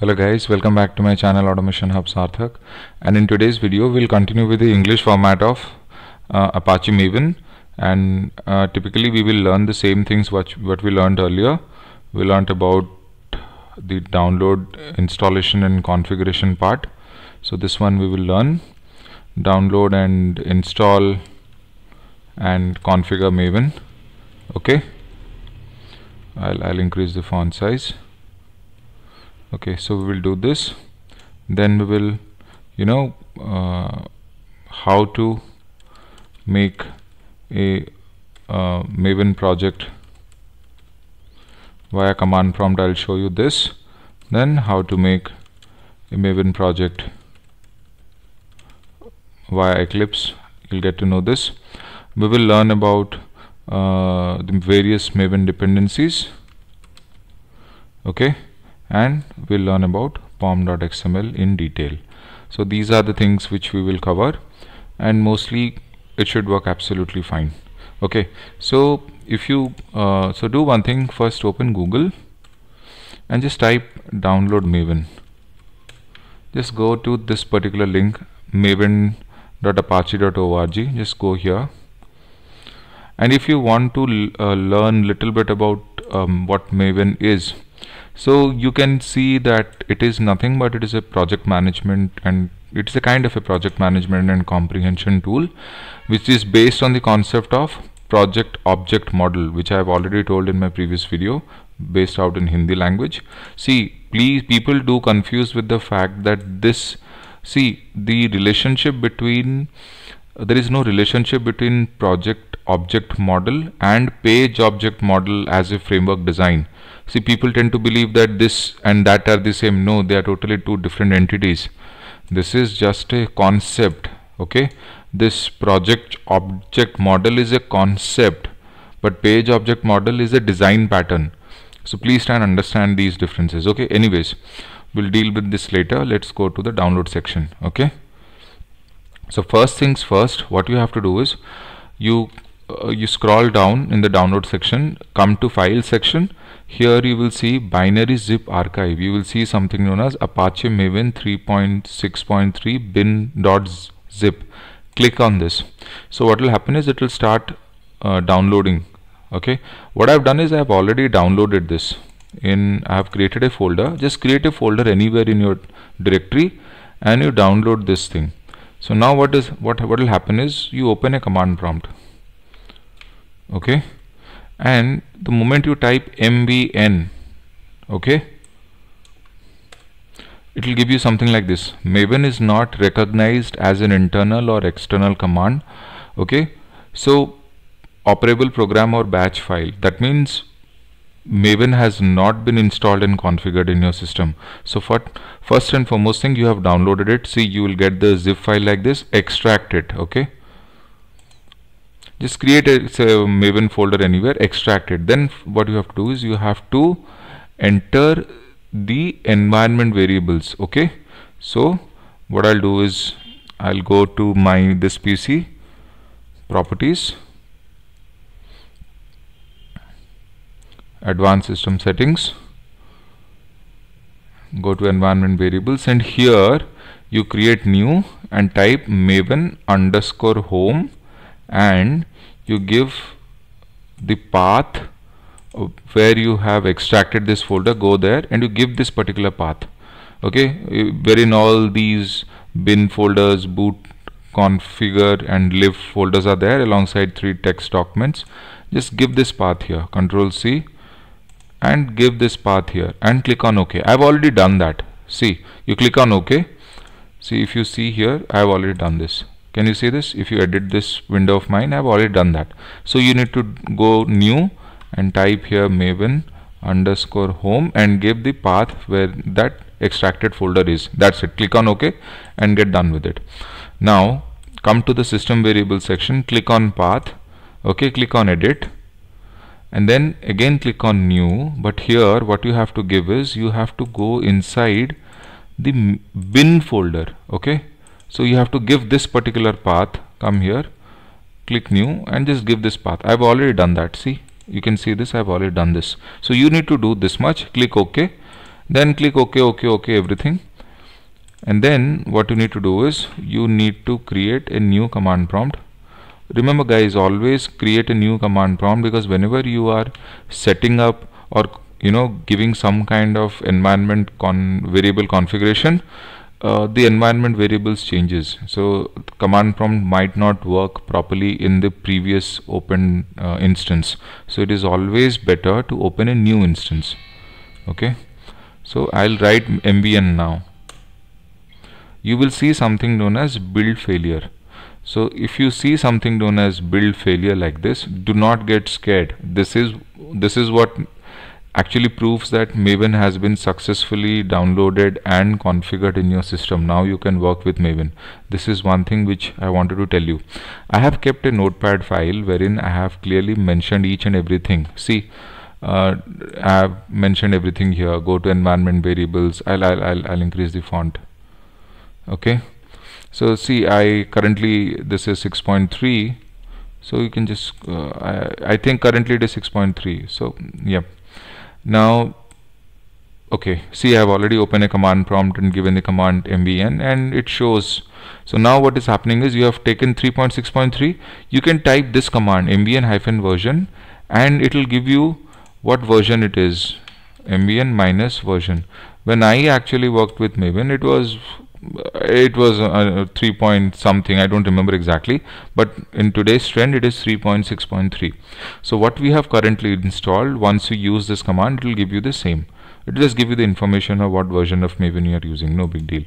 Hello guys, welcome back to my channel Automation Hub Sarthak and in today's video we'll continue with the English format of uh, Apache Maven and uh, typically we will learn the same things what, what we learned earlier. We learned about the download, installation and configuration part. So this one we will learn download and install and configure Maven. Okay, I'll, I'll increase the font size okay so we will do this then we will you know uh, how to make a uh, maven project via command prompt I'll show you this then how to make a maven project via Eclipse you'll get to know this we will learn about uh, the various maven dependencies okay and we'll learn about pom.xml in detail. So these are the things which we will cover and mostly it should work absolutely fine. Okay, so if you, uh, so do one thing first open Google and just type download Maven. Just go to this particular link maven.apache.org just go here and if you want to uh, learn little bit about um, what Maven is so you can see that it is nothing but it is a project management and it's a kind of a project management and comprehension tool which is based on the concept of project object model which I have already told in my previous video based out in Hindi language see please people do confuse with the fact that this see the relationship between uh, there is no relationship between project object model and page object model as a framework design see people tend to believe that this and that are the same no they are totally two different entities this is just a concept okay this project object model is a concept but page object model is a design pattern so please try and understand these differences okay anyways we'll deal with this later let's go to the download section okay so first things first what you have to do is you uh, you scroll down in the download section come to file section here you will see binary zip archive. You will see something known as Apache Maven 3.6.3 bin.zip. Click on this. So what will happen is it will start uh, downloading. Okay. What I've done is I've already downloaded this. In I have created a folder. Just create a folder anywhere in your directory and you download this thing. So now what is what what will happen is you open a command prompt. Okay and the moment you type MVN okay it will give you something like this Maven is not recognized as an internal or external command okay so operable program or batch file that means Maven has not been installed and configured in your system so for first and foremost thing you have downloaded it see you will get the zip file like this extract it okay just create a, a maven folder anywhere extract it then what you have to do is you have to enter the environment variables okay so what I'll do is I'll go to my this PC properties advanced system settings go to environment variables and here you create new and type maven underscore home and you give the path where you have extracted this folder go there and you give this particular path okay where in all these bin folders boot configure and live folders are there alongside three text documents just give this path here control C and give this path here and click on OK I've already done that see you click on OK see if you see here I've already done this can you see this if you edit this window of mine I've already done that so you need to go new and type here maven underscore home and give the path where that extracted folder is that's it click on ok and get done with it now come to the system variable section click on path okay click on edit and then again click on new but here what you have to give is you have to go inside the bin folder okay so you have to give this particular path come here click new and just give this path I've already done that see you can see this I've already done this so you need to do this much click OK then click OK OK OK everything and then what you need to do is you need to create a new command prompt remember guys always create a new command prompt because whenever you are setting up or you know giving some kind of environment con variable configuration uh, the environment variables changes so command prompt might not work properly in the previous open uh, instance so it is always better to open a new instance okay so I'll write MVN now you will see something known as build failure so if you see something known as build failure like this do not get scared this is this is what actually proves that Maven has been successfully downloaded and configured in your system. Now you can work with Maven. This is one thing which I wanted to tell you. I have kept a notepad file wherein I have clearly mentioned each and everything. See, uh, I have mentioned everything here. Go to environment variables. I'll, I'll, I'll, I'll increase the font. Okay. So see, I currently, this is 6.3 so you can just uh, I, I think currently it is 6.3 so yep now okay see I have already opened a command prompt and given the command MVN and it shows so now what is happening is you have taken 3.6.3 you can type this command MVN hyphen version and it will give you what version it is MVN minus version when I actually worked with Maven it was it was uh, 3 point something I don't remember exactly but in today's trend it is 3.6.3 so what we have currently installed once you use this command it will give you the same it will just give you the information of what version of Maven you are using no big deal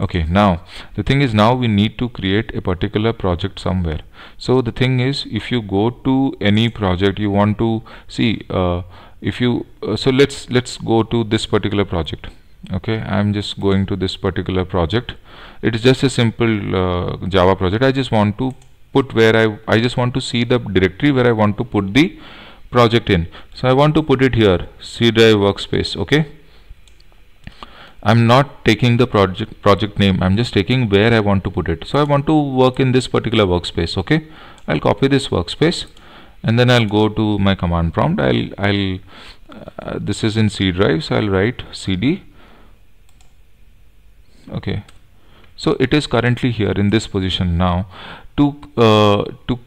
okay now the thing is now we need to create a particular project somewhere so the thing is if you go to any project you want to see uh, if you uh, so let's let's go to this particular project okay i'm just going to this particular project it is just a simple uh, java project i just want to put where i i just want to see the directory where i want to put the project in so i want to put it here c drive workspace okay i'm not taking the project project name i'm just taking where i want to put it so i want to work in this particular workspace okay i'll copy this workspace and then i'll go to my command prompt i'll i'll uh, this is in c drive so i'll write cd okay so it is currently here in this position now to uh, to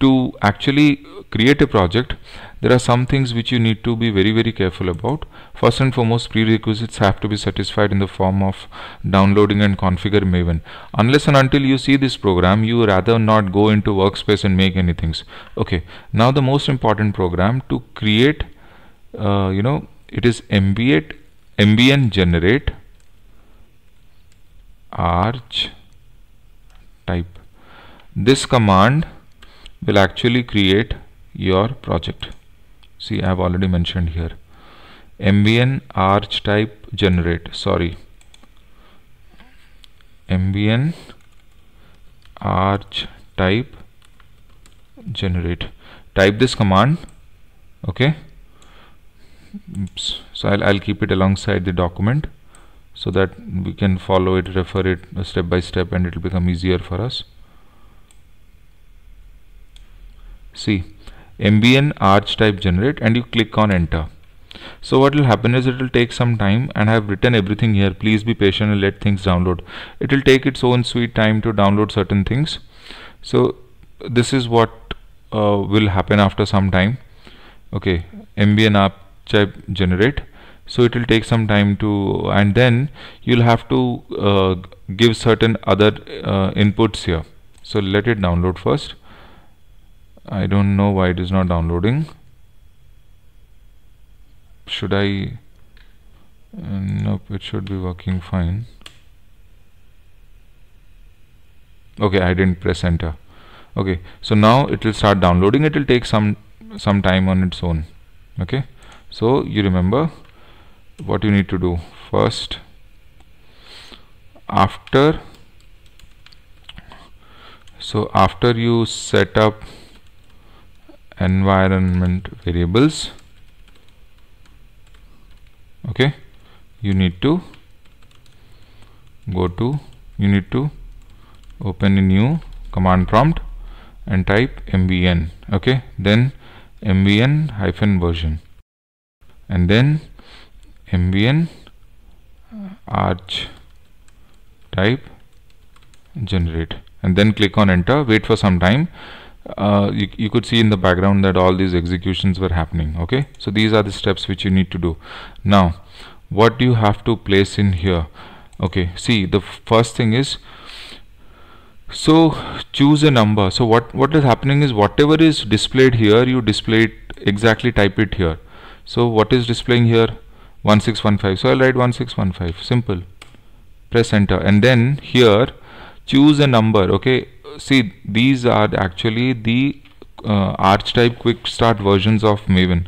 to actually create a project there are some things which you need to be very very careful about first and foremost prerequisites have to be satisfied in the form of downloading and configure maven unless and until you see this program you rather not go into workspace and make any things okay now the most important program to create uh, you know it is mbn generate arch type this command will actually create your project see I have already mentioned here Mvn arch type generate sorry Mvn arch type generate type this command okay Oops. so I'll, I'll keep it alongside the document so that we can follow it refer it step by step and it will become easier for us see MBN arch type generate and you click on enter so what will happen is it will take some time and I have written everything here please be patient and let things download it will take its own sweet time to download certain things so this is what uh, will happen after some time okay MBN app type generate so it will take some time to and then you'll have to uh, give certain other uh, inputs here so let it download first I don't know why it is not downloading should I uh, nope it should be working fine okay I didn't press enter okay so now it will start downloading it will take some some time on its own okay so you remember what you need to do first after so after you set up environment variables okay you need to go to you need to open a new command prompt and type mbn okay then mbn hyphen version and then MVN arch type generate and then click on enter wait for some time uh, you, you could see in the background that all these executions were happening okay so these are the steps which you need to do now what do you have to place in here okay see the first thing is so choose a number so what what is happening is whatever is displayed here you display it exactly type it here so what is displaying here 1615 so I'll write 1615 simple press enter and then here choose a number okay see these are actually the uh, archetype quick start versions of maven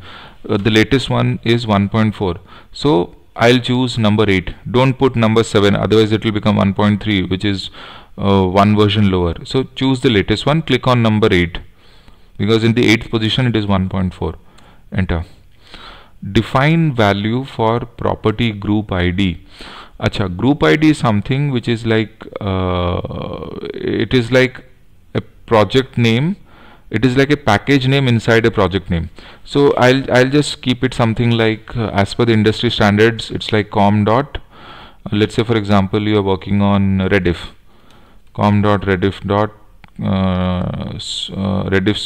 uh, the latest one is 1.4 so I'll choose number 8 don't put number 7 otherwise it will become 1.3 which is uh, one version lower so choose the latest one click on number 8 because in the 8th position it is 1.4 enter define value for property group id acha group id is something which is like uh, it is like a project name it is like a package name inside a project name so i'll i'll just keep it something like uh, as per the industry standards it's like com dot uh, let's say for example you are working on rediff com dot rediff dot uh, uh rediff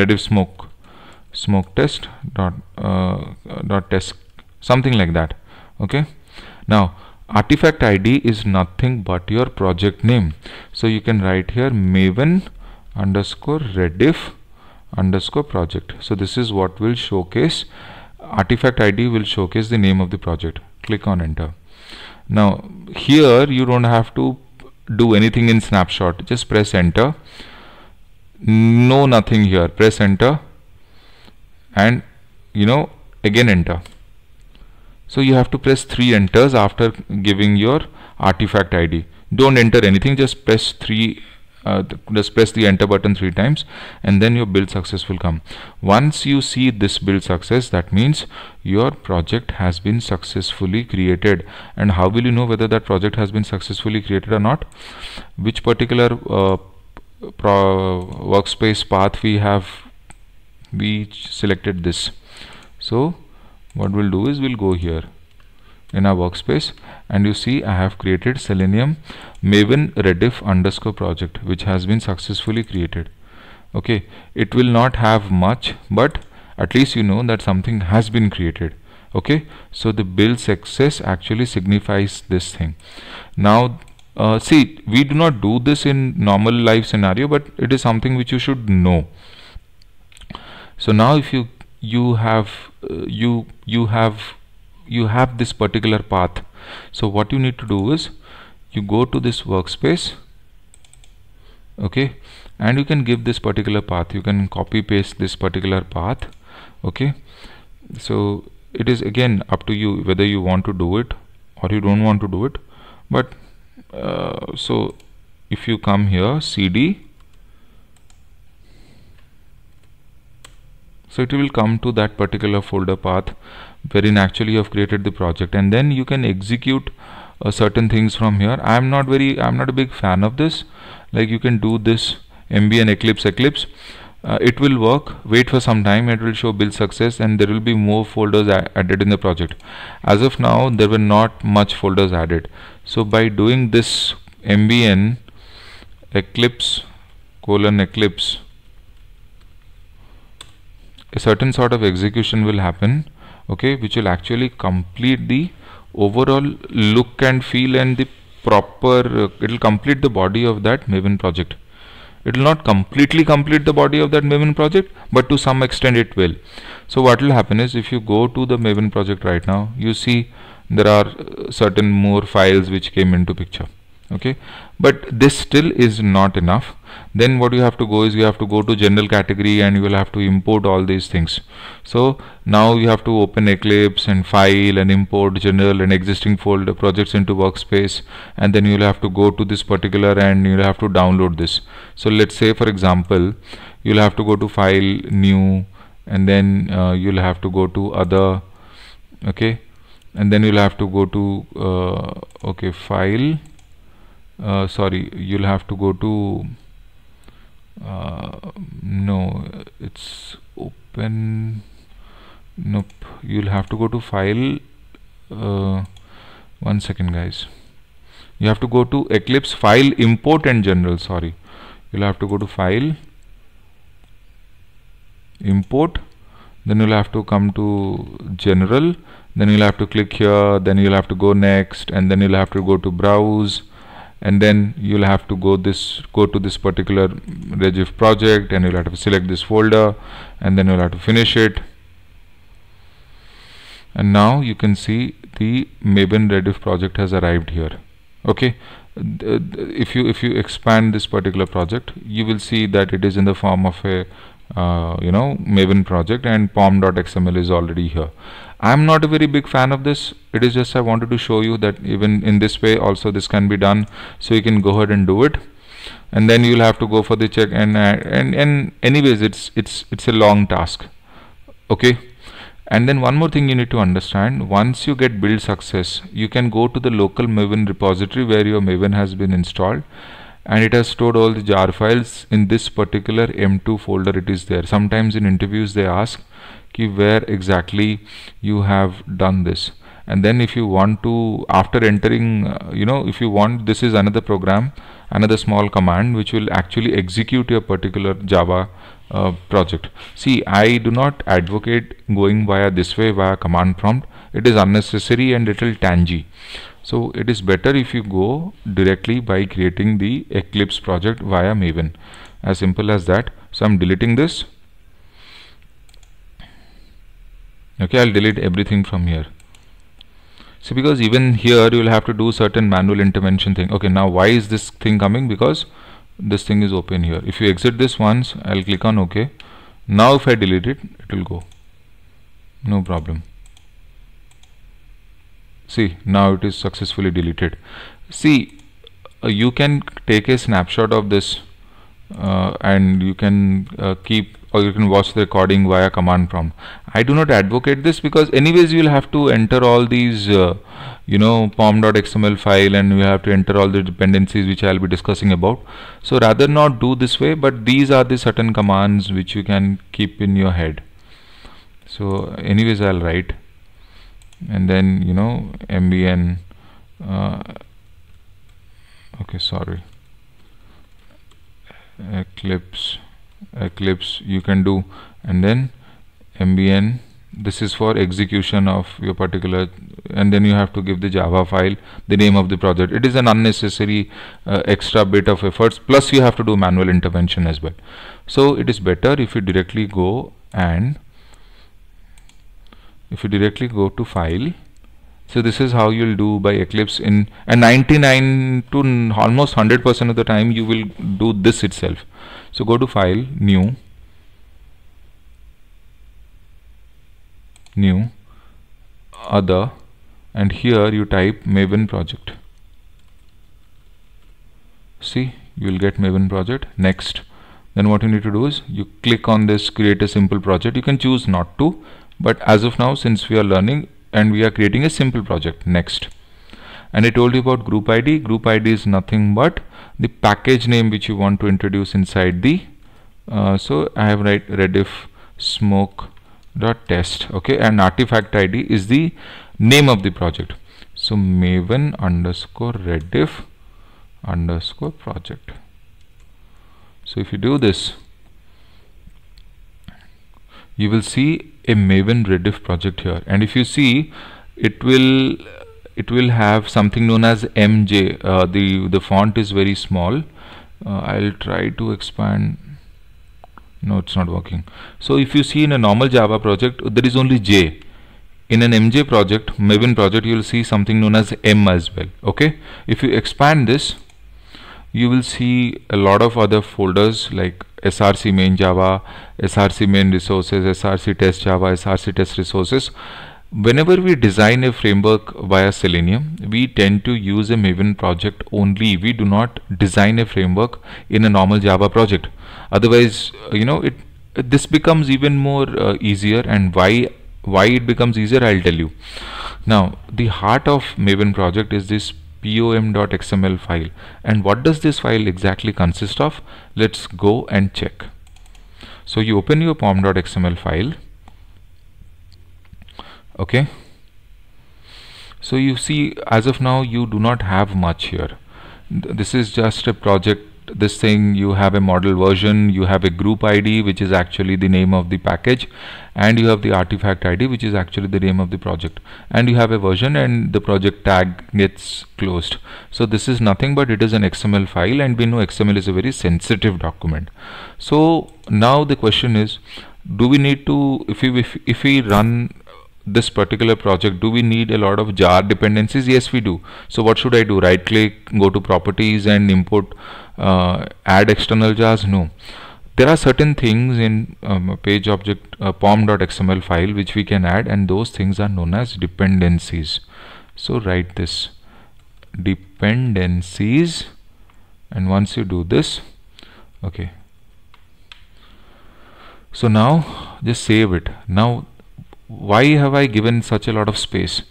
rediff smoke smoke test dot uh, dot test something like that okay now artifact id is nothing but your project name so you can write here maven underscore rediff underscore project so this is what will showcase artifact id will showcase the name of the project click on enter now here you don't have to do anything in snapshot just press enter no nothing here press enter and you know again enter so you have to press three enters after giving your artifact id don't enter anything just press three uh, just press the enter button three times and then your build success will come once you see this build success that means your project has been successfully created and how will you know whether that project has been successfully created or not which particular uh, workspace path we have we selected this so what we'll do is we'll go here in our workspace and you see I have created selenium maven rediff underscore project which has been successfully created okay it will not have much but at least you know that something has been created okay so the build success actually signifies this thing now uh, see we do not do this in normal life scenario but it is something which you should know so now if you you have uh, you you have you have this particular path so what you need to do is you go to this workspace okay and you can give this particular path you can copy paste this particular path okay so it is again up to you whether you want to do it or you don't want to do it but uh, so if you come here cd so it will come to that particular folder path wherein actually you have created the project and then you can execute uh, certain things from here I'm not very I'm not a big fan of this like you can do this mbn Eclipse Eclipse uh, it will work wait for some time it will show build success and there will be more folders added in the project as of now there were not much folders added so by doing this mbn eclipse colon eclipse a certain sort of execution will happen okay which will actually complete the overall look and feel and the proper uh, it will complete the body of that maven project it will not completely complete the body of that maven project but to some extent it will so what will happen is if you go to the maven project right now you see there are uh, certain more files which came into picture okay but this still is not enough then what you have to go is you have to go to general category and you will have to import all these things so now you have to open eclipse and file and import general and existing folder projects into workspace and then you'll have to go to this particular and you'll have to download this so let's say for example you'll have to go to file new and then uh, you'll have to go to other okay and then you'll have to go to uh, okay file uh, sorry you'll have to go to uh, no it's open nope you'll have to go to file uh, one second guys you have to go to Eclipse file import and general sorry you'll have to go to file import then you'll have to come to general then you'll have to click here then you'll have to go next and then you'll have to go to browse and then you'll have to go this go to this particular regif project and you'll have to select this folder and then you'll have to finish it and now you can see the maven rediff project has arrived here okay if you if you expand this particular project you will see that it is in the form of a uh, you know maven project and pom.xml is already here I'm not a very big fan of this it is just I wanted to show you that even in this way also this can be done so you can go ahead and do it and then you'll have to go for the check and uh, and and anyways it's it's it's a long task okay and then one more thing you need to understand once you get build success you can go to the local maven repository where your maven has been installed and it has stored all the jar files in this particular m2 folder it is there sometimes in interviews they ask ki where exactly you have done this and then if you want to after entering uh, you know if you want this is another program another small command which will actually execute your particular java uh, project see i do not advocate going via this way via command prompt it is unnecessary and little tangy so it is better if you go directly by creating the eclipse project via maven as simple as that so i'm deleting this okay I'll delete everything from here so because even here you will have to do certain manual intervention thing okay now why is this thing coming because this thing is open here if you exit this once I'll click on OK now if I delete it it will go no problem see now it is successfully deleted see uh, you can take a snapshot of this uh, and you can uh, keep or you can watch the recording via command prompt. I do not advocate this because anyways you will have to enter all these uh, you know pom.xml file and you have to enter all the dependencies which I'll be discussing about. So rather not do this way but these are the certain commands which you can keep in your head. So anyways I'll write and then you know mbn uh, okay sorry eclipse eclipse you can do and then mbn this is for execution of your particular and then you have to give the java file the name of the project it is an unnecessary uh, extra bit of efforts plus you have to do manual intervention as well so it is better if you directly go and if you directly go to file so this is how you'll do by eclipse in and 99 to almost 100% of the time you will do this itself so go to file new new other and here you type maven project see you will get maven project next then what you need to do is you click on this create a simple project you can choose not to but as of now since we are learning and we are creating a simple project next and I told you about group ID. Group ID is nothing but the package name which you want to introduce inside the uh, so I have write rediff smoke dot test okay and artifact ID is the name of the project so maven underscore rediff underscore project so if you do this you will see a maven rediff project here and if you see it will it will have something known as MJ. Uh, the the font is very small. Uh, I'll try to expand. No, it's not working. So if you see in a normal Java project, there is only J. In an MJ project, Maven project, you will see something known as M as well. Okay. If you expand this, you will see a lot of other folders like src main java src main resources src test java src test resources Whenever we design a framework via Selenium, we tend to use a Maven project only. We do not design a framework in a normal Java project. Otherwise, uh, you know, it this becomes even more uh, easier and why why it becomes easier I'll tell you. Now, the heart of Maven project is this pom.xml file. And what does this file exactly consist of? Let's go and check. So you open your pom.xml file okay so you see as of now you do not have much here this is just a project this thing you have a model version you have a group id which is actually the name of the package and you have the artifact id which is actually the name of the project and you have a version and the project tag gets closed so this is nothing but it is an xml file and we know xml is a very sensitive document so now the question is do we need to if we if, if we run this particular project do we need a lot of jar dependencies yes we do so what should I do right click go to properties and import uh, add external jars no there are certain things in um, page object uh, pom.xml file which we can add and those things are known as dependencies so write this dependencies and once you do this okay so now just save it now why have I given such a lot of space?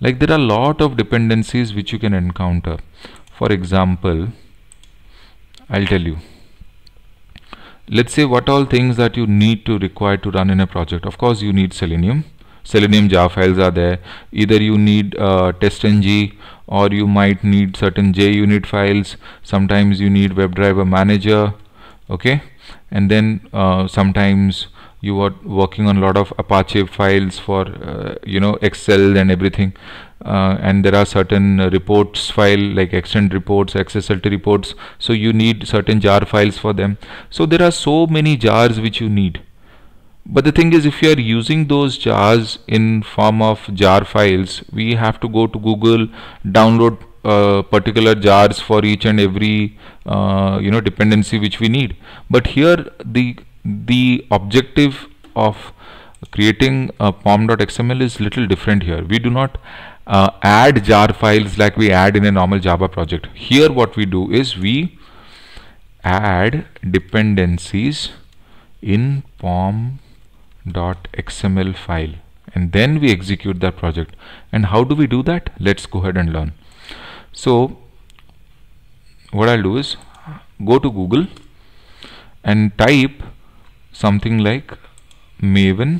Like there are a lot of dependencies which you can encounter. For example, I'll tell you. Let's say what all things that you need to require to run in a project. Of course, you need Selenium. Selenium jar files are there. Either you need uh, testng or you might need certain JUnit files. Sometimes you need WebDriver manager. Okay, and then uh, sometimes you are working on a lot of apache files for uh, you know excel and everything uh, and there are certain reports file like extend reports accessibility reports so you need certain jar files for them so there are so many jars which you need but the thing is if you are using those jars in form of jar files we have to go to google download uh, particular jars for each and every uh, you know dependency which we need but here the the objective of creating a pom.xml is little different here. We do not uh, add jar files like we add in a normal Java project. Here what we do is we add dependencies in pom.xml file and then we execute that project. And how do we do that? Let's go ahead and learn. So what I'll do is go to Google and type something like maven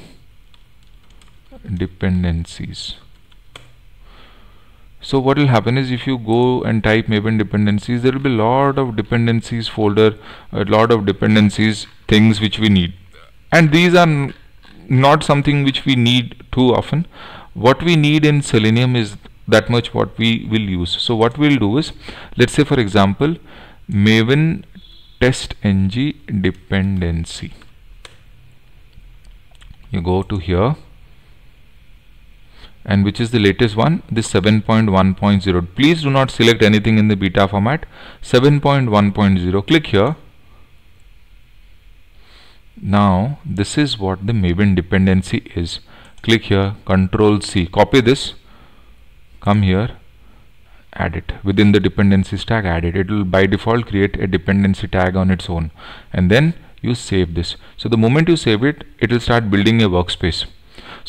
dependencies so what will happen is if you go and type maven dependencies there will be a lot of dependencies folder a lot of dependencies things which we need and these are not something which we need too often what we need in selenium is that much what we will use so what we'll do is let's say for example maven test ng dependency you go to here and which is the latest one this 7.1.0 please do not select anything in the beta format 7.1.0 click here now this is what the maven dependency is click here control C copy this come here add it within the dependencies tag add it it will by default create a dependency tag on its own and then you save this so the moment you save it it will start building a workspace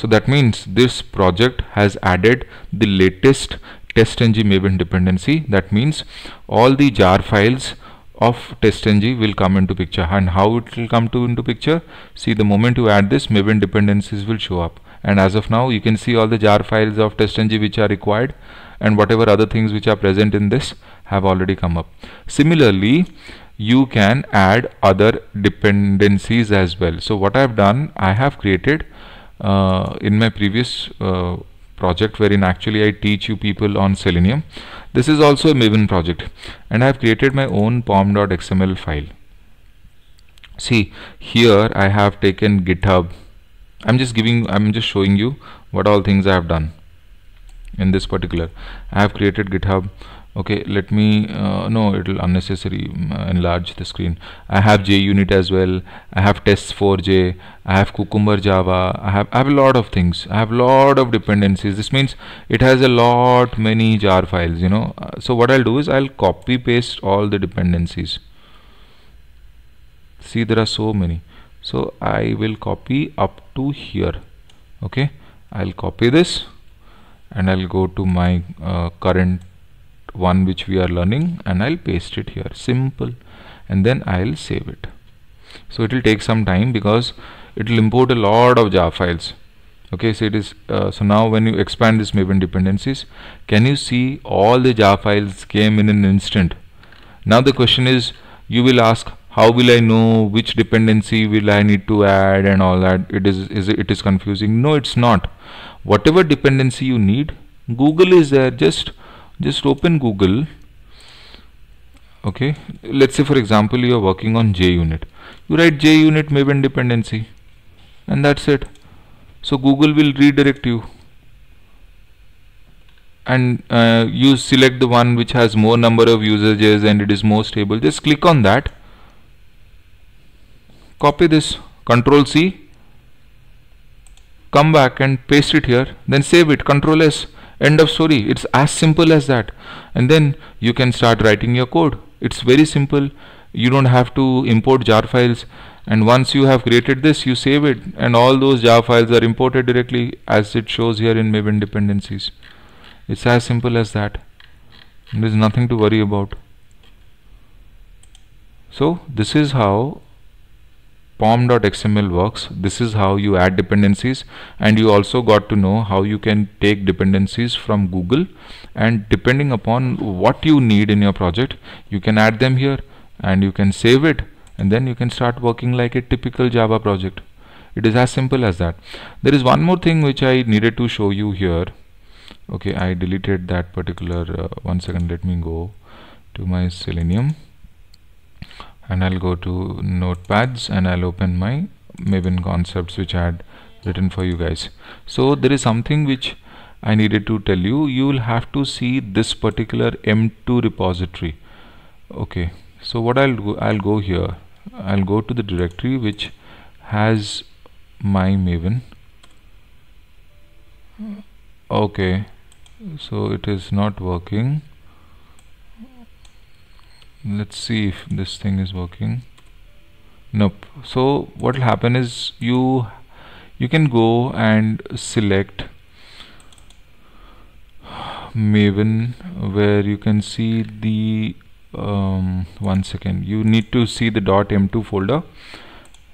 so that means this project has added the latest testng maven dependency that means all the jar files of testng will come into picture and how it will come to into picture see the moment you add this maven dependencies will show up and as of now you can see all the jar files of testng which are required and whatever other things which are present in this have already come up similarly you can add other dependencies as well so what I've done I have created uh, in my previous uh, project wherein actually I teach you people on selenium this is also a maven project and I have created my own pom.xml file see here I have taken github I'm just giving I'm just showing you what all things I have done in this particular I have created github okay let me uh, no it'll unnecessary mm, enlarge the screen I have JUnit as well I have tests for J I have cucumber Java I have I have a lot of things I have a lot of dependencies this means it has a lot many jar files you know uh, so what I'll do is I'll copy paste all the dependencies see there are so many so I will copy up to here okay I'll copy this and I'll go to my uh, current one which we are learning and I'll paste it here simple and then I'll save it so it will take some time because it will import a lot of jar files okay so it is uh, so now when you expand this maven dependencies can you see all the jar files came in an instant now the question is you will ask how will I know which dependency will I need to add and all that it is, is it is confusing no it's not whatever dependency you need Google is there just just open google okay let's say for example you are working on JUnit you write JUnit Maven dependency and that's it so Google will redirect you and uh, you select the one which has more number of usages and it is more stable just click on that copy this control C come back and paste it here then save it control S end of story it's as simple as that and then you can start writing your code it's very simple you don't have to import jar files and once you have created this you save it and all those jar files are imported directly as it shows here in maven dependencies it's as simple as that there's nothing to worry about so this is how pom.xml works this is how you add dependencies and you also got to know how you can take dependencies from Google and depending upon what you need in your project you can add them here and you can save it and then you can start working like a typical Java project it is as simple as that there is one more thing which I needed to show you here okay I deleted that particular uh, one second let me go to my selenium and I'll go to notepads and I'll open my Maven concepts which I had written for you guys so there is something which I needed to tell you you will have to see this particular m2 repository okay so what I'll do? I'll go here I'll go to the directory which has my maven okay so it is not working let's see if this thing is working nope so what will happen is you you can go and select maven where you can see the um, one second you need to see the dot .m2 folder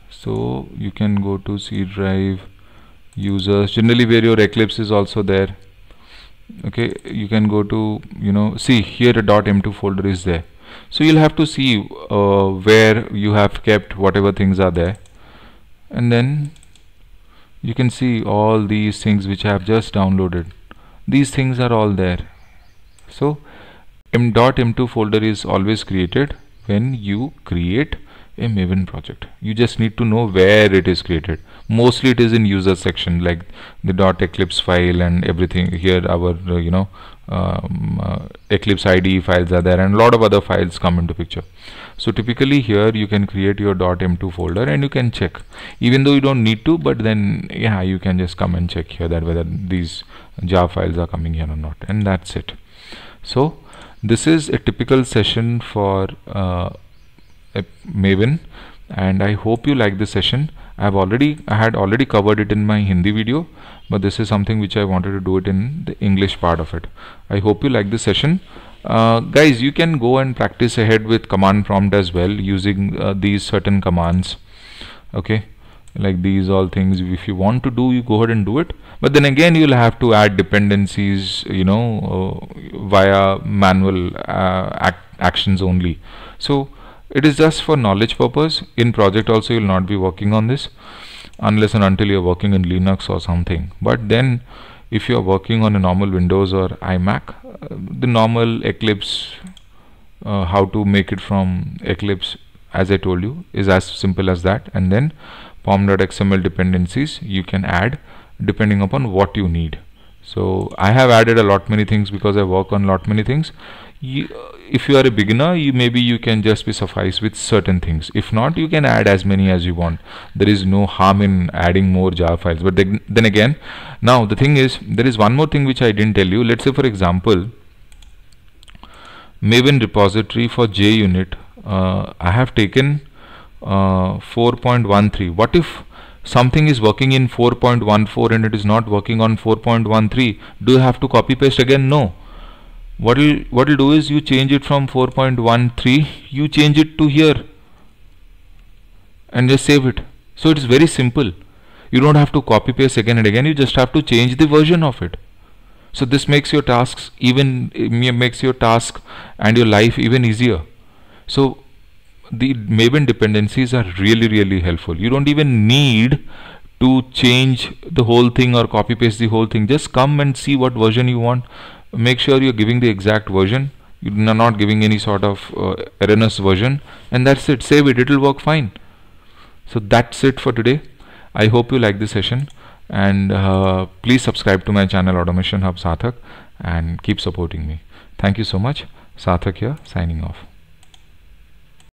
so you can go to C drive users generally where your Eclipse is also there okay you can go to you know see here a .m2 folder is there so you'll have to see uh, where you have kept whatever things are there and then you can see all these things which I have just downloaded these things are all there so m.m2 folder is always created when you create a maven project you just need to know where it is created mostly it is in user section like the dot eclipse file and everything here our uh, you know um, uh, eclipse ide files are there and a lot of other files come into picture so typically here you can create your .m2 folder and you can check even though you don't need to but then yeah you can just come and check here that whether these jar files are coming here or not and that's it so this is a typical session for uh, uh, Maven and I hope you like this session. I have already I had already covered it in my Hindi video but this is something which I wanted to do it in the English part of it. I hope you like this session. Uh, guys you can go and practice ahead with command prompt as well using uh, these certain commands okay like these all things if you want to do you go ahead and do it but then again you'll have to add dependencies you know uh, via manual uh, ac actions only so it is just for knowledge purpose in project also you'll not be working on this unless and until you're working in linux or something but then if you are working on a normal windows or imac uh, the normal eclipse uh, how to make it from eclipse as i told you is as simple as that and then pom.xml dependencies you can add depending upon what you need so i have added a lot many things because i work on lot many things you, if you are a beginner you maybe you can just be suffice with certain things if not you can add as many as you want there is no harm in adding more jar files but then, again now the thing is there is one more thing which i didn't tell you let's say for example maven repository for junit uh, i have taken uh, 4.13 what if something is working in 4.14 and it is not working on 4.13 do you have to copy paste again no what will what will do is you change it from 4.13 you change it to here and just save it so it is very simple you don't have to copy paste again and again you just have to change the version of it so this makes your tasks even makes your task and your life even easier so the maven dependencies are really really helpful you don't even need to change the whole thing or copy paste the whole thing just come and see what version you want make sure you're giving the exact version you're not giving any sort of uh, erroneous version and that's it save it it will work fine so that's it for today i hope you like this session and uh, please subscribe to my channel automation hub sathak and keep supporting me thank you so much sathak here signing off